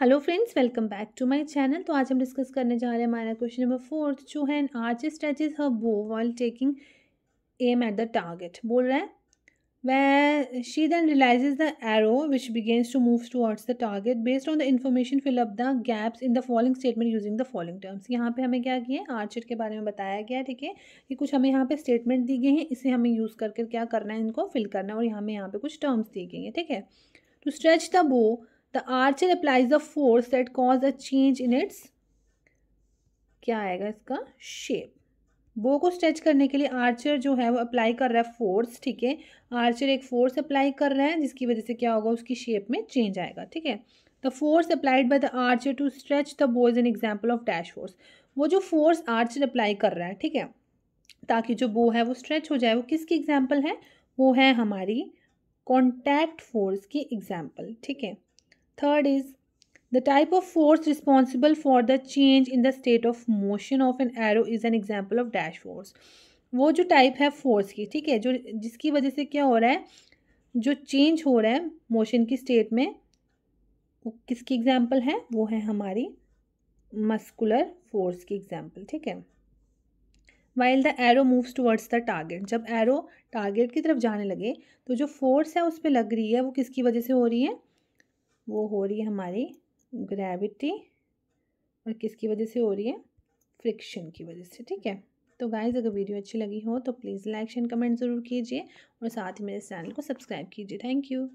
hello friends welcome back to my channel तो आज हम डिस्कस करने जा रहे हैं हमारा क्वेश्चन नंबर फोर्थ जो है N Archer is her bow while taking aim at the target बोल रहा है way she then release the arrow which begins to move towards the target based on the information fill up the gaps in the following statement using the following terms यहाँ पे हमें क्या किया है Archer के बारे में बताया गया है ठीक है कि कुछ हमें यहाँ पे स्टेटमेंट दी गए हैं इसे हमें यूज़ करके क्या करना है इनको फिल करना है और हमें यहाँ पे कुछ टर्म्स दी गई हैं ठीक है to stretch the bow the archer applies the force that cause a change in its क्या आएगा इसका शेप बो को स्ट्रेच करने के लिए आर्चर जो है वो अप्लाई कर रहा है फोर्स ठीक है आर्चर एक फोर्स अप्लाई कर रहा है जिसकी वजह से क्या होगा उसकी शेप में चेंज आएगा ठीक है the force applied by the archer to stretch the bow is an example of dash force वो जो फोर्स आर्चर अप्लाई कर रहा है ठीक है ताकि जो बो है वो स्ट्रेच हो जाए वो किसकी एग्जाम्पल है वो है हमारी कॉन्टैक्ट फोर्स की एग्जाम्पल ठीक है third is the type of force responsible for the change in the state of motion of an arrow is an example of dash force वो जो टाइप है फोर्स की ठीक है जो जिसकी वजह से क्या हो रहा है जो चेंज हो रहा है मोशन की स्टेट में वो किसकी एग्जाम्पल है वो है हमारी मस्कुलर फोर्स की एग्जाम्पल ठीक है while the arrow moves towards the target जब एरो टारगेट की तरफ जाने लगे तो जो फोर्स है उस पर लग रही है वो किसकी वजह से हो रही है वो हो रही है हमारी ग्रेविटी और किसकी वजह से हो रही है फ्रिक्शन की वजह से ठीक है तो गाइज अगर वीडियो अच्छी लगी हो तो प्लीज़ लाइक शेयर कमेंट ज़रूर कीजिए और साथ ही मेरे चैनल को सब्सक्राइब कीजिए थैंक यू